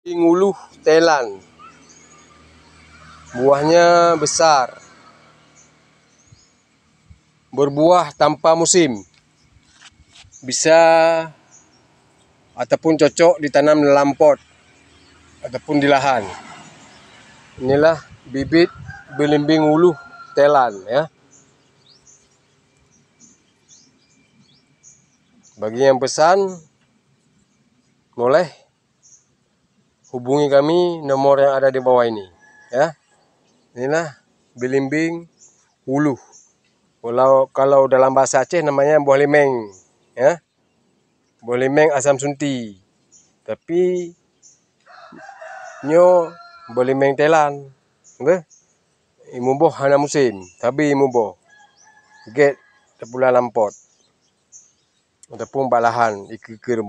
Inguluh Thailand buahnya besar berbuah tanpa musim bisa ataupun cocok ditanam dalam pot ataupun di lahan inilah bibit belimbing ulu telan ya bagi yang pesan boleh hubungi kami nomor yang ada di bawah ini ya inilah bilimbing hulu kalau kalau dalam bahasa Aceh namanya buah limeng ya buah limeng asam sunti tapi nyo buah limeng telan Betul? imu boh hana musim tapi imu boh get tepulah lampot ataupun balahan ikir